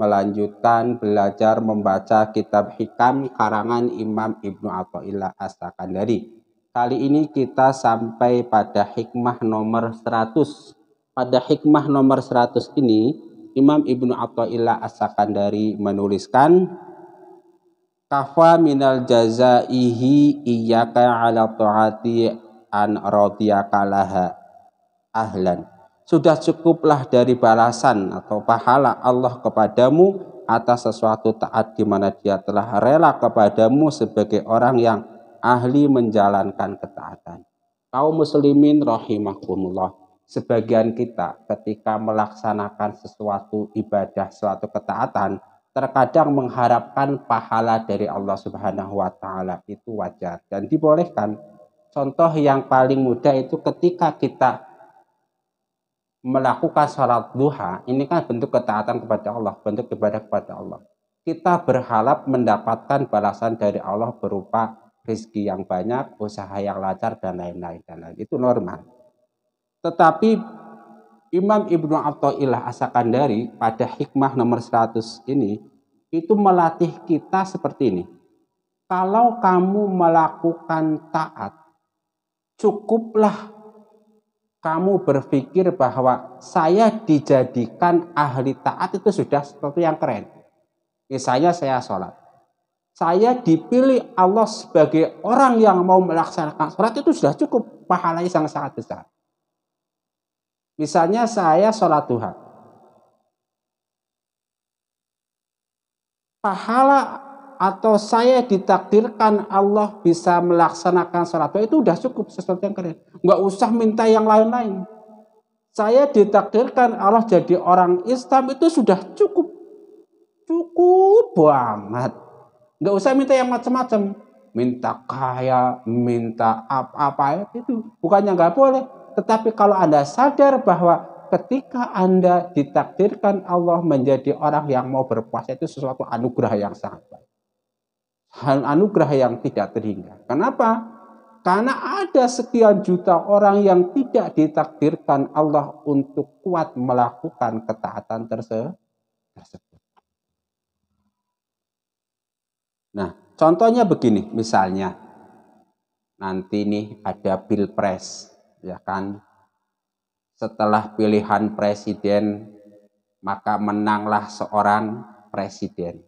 melanjutkan belajar membaca kitab Hikam karangan Imam Ibnu Athaillah As-Sakandari. Kali ini kita sampai pada hikmah nomor 100. Pada hikmah nomor 100 ini, Imam Ibnu Athaillah As-Sakandari menuliskan Kafa minal jazaihi iyyaka ala taati an radiyaka laha ahlan sudah cukuplah dari balasan atau pahala Allah kepadamu atas sesuatu taat di mana dia telah rela kepadamu sebagai orang yang ahli menjalankan ketaatan. Kau muslimin rahimahkumullah. Sebagian kita ketika melaksanakan sesuatu ibadah, suatu ketaatan, terkadang mengharapkan pahala dari Allah Subhanahu wa taala itu wajar dan dibolehkan. Contoh yang paling mudah itu ketika kita melakukan sholat duha ini kan bentuk ketaatan kepada Allah, bentuk ibadah kepada Allah. Kita berharap mendapatkan balasan dari Allah berupa rezeki yang banyak, usaha yang lancar dan lain-lain dan lain. Itu normal. Tetapi Imam Ibnu Athaillah dari pada hikmah nomor 100 ini itu melatih kita seperti ini. Kalau kamu melakukan taat, cukuplah kamu berpikir bahwa saya dijadikan ahli taat itu sudah sesuatu yang keren. Misalnya saya sholat. Saya dipilih Allah sebagai orang yang mau melaksanakan sholat itu sudah cukup pahalanya sangat sangat besar. Misalnya saya sholat Tuhan. Pahala atau saya ditakdirkan Allah bisa melaksanakan sholat itu sudah cukup sesuatu yang keren. Nggak usah minta yang lain-lain. Saya ditakdirkan Allah jadi orang Islam itu sudah cukup. Cukup banget. Nggak usah minta yang macam-macam. Minta kaya, minta apa-apa itu. Bukannya nggak boleh. Tetapi kalau Anda sadar bahwa ketika Anda ditakdirkan Allah menjadi orang yang mau berpuasa itu sesuatu anugerah yang sangat baik. Hal anugerah yang tidak terhingga. Kenapa? Karena ada sekian juta orang yang tidak ditakdirkan Allah untuk kuat melakukan ketaatan tersebut. Nah, contohnya begini, misalnya nanti nih ada pilpres, ya kan? Setelah pilihan presiden, maka menanglah seorang presiden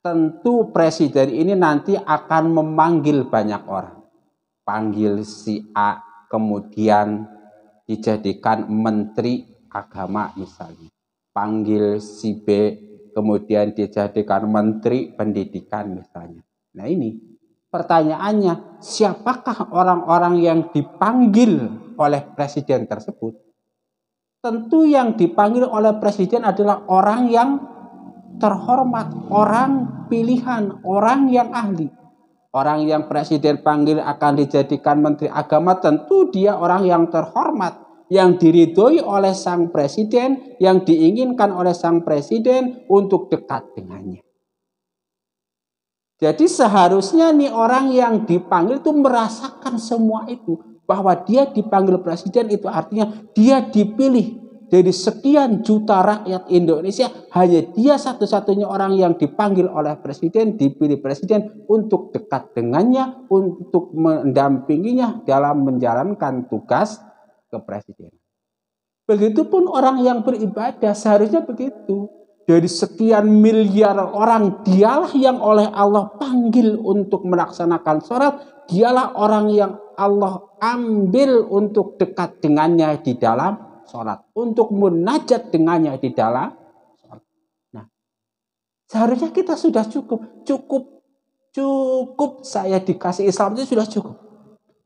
tentu presiden ini nanti akan memanggil banyak orang. Panggil si A, kemudian dijadikan menteri agama misalnya. Panggil si B, kemudian dijadikan menteri pendidikan misalnya. Nah ini pertanyaannya, siapakah orang-orang yang dipanggil oleh presiden tersebut? Tentu yang dipanggil oleh presiden adalah orang yang terhormat, orang pilihan, orang yang ahli. Orang yang presiden panggil akan dijadikan menteri agama tentu dia orang yang terhormat, yang diridhoi oleh sang presiden, yang diinginkan oleh sang presiden untuk dekat dengannya. Jadi seharusnya nih orang yang dipanggil itu merasakan semua itu. Bahwa dia dipanggil presiden itu artinya dia dipilih dari sekian juta rakyat Indonesia hanya dia satu-satunya orang yang dipanggil oleh presiden, dipilih presiden untuk dekat dengannya, untuk mendampinginya dalam menjalankan tugas kepresidenan. Begitupun orang yang beribadah seharusnya begitu. Dari sekian miliar orang, dialah yang oleh Allah panggil untuk melaksanakan sholat, dialah orang yang Allah ambil untuk dekat dengannya di dalam sholat. Untuk munajat dengannya di dalam sholat. Nah, seharusnya kita sudah cukup. Cukup. Cukup saya dikasih Islam itu sudah cukup.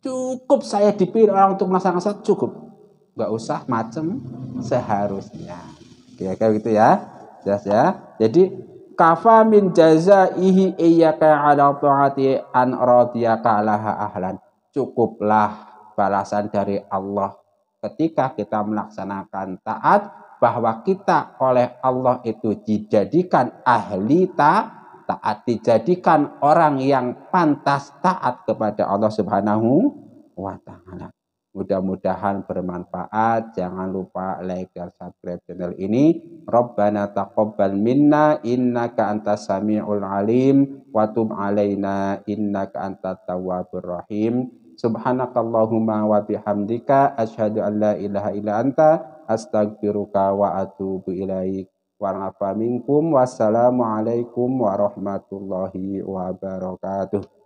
Cukup saya dipilih orang untuk melaksanakan sholat, cukup. Gak usah macem. seharusnya. Oke, kayak gitu ya. Jelas ya. Jadi kafa min jazaihi iyyaka ala taati an radiyaka laha ahlan. Cukuplah balasan dari Allah ketika kita melaksanakan taat bahwa kita oleh Allah itu dijadikan ahli taat taat dijadikan orang yang pantas taat kepada Allah Subhanahu wa taala. Mudah-mudahan bermanfaat. Jangan lupa like dan subscribe channel ini. Rabbana taqabbal minna innaka antas samiul alim wa tub alaina innaka antat tawwabur rahim subhanakallahumma wa bihamdika asyhadu an la ilaha illa anta astaghfiruka wa atubu ilaik wa'afa minkum wassalamualaikum warahmatullahi wabarakatuh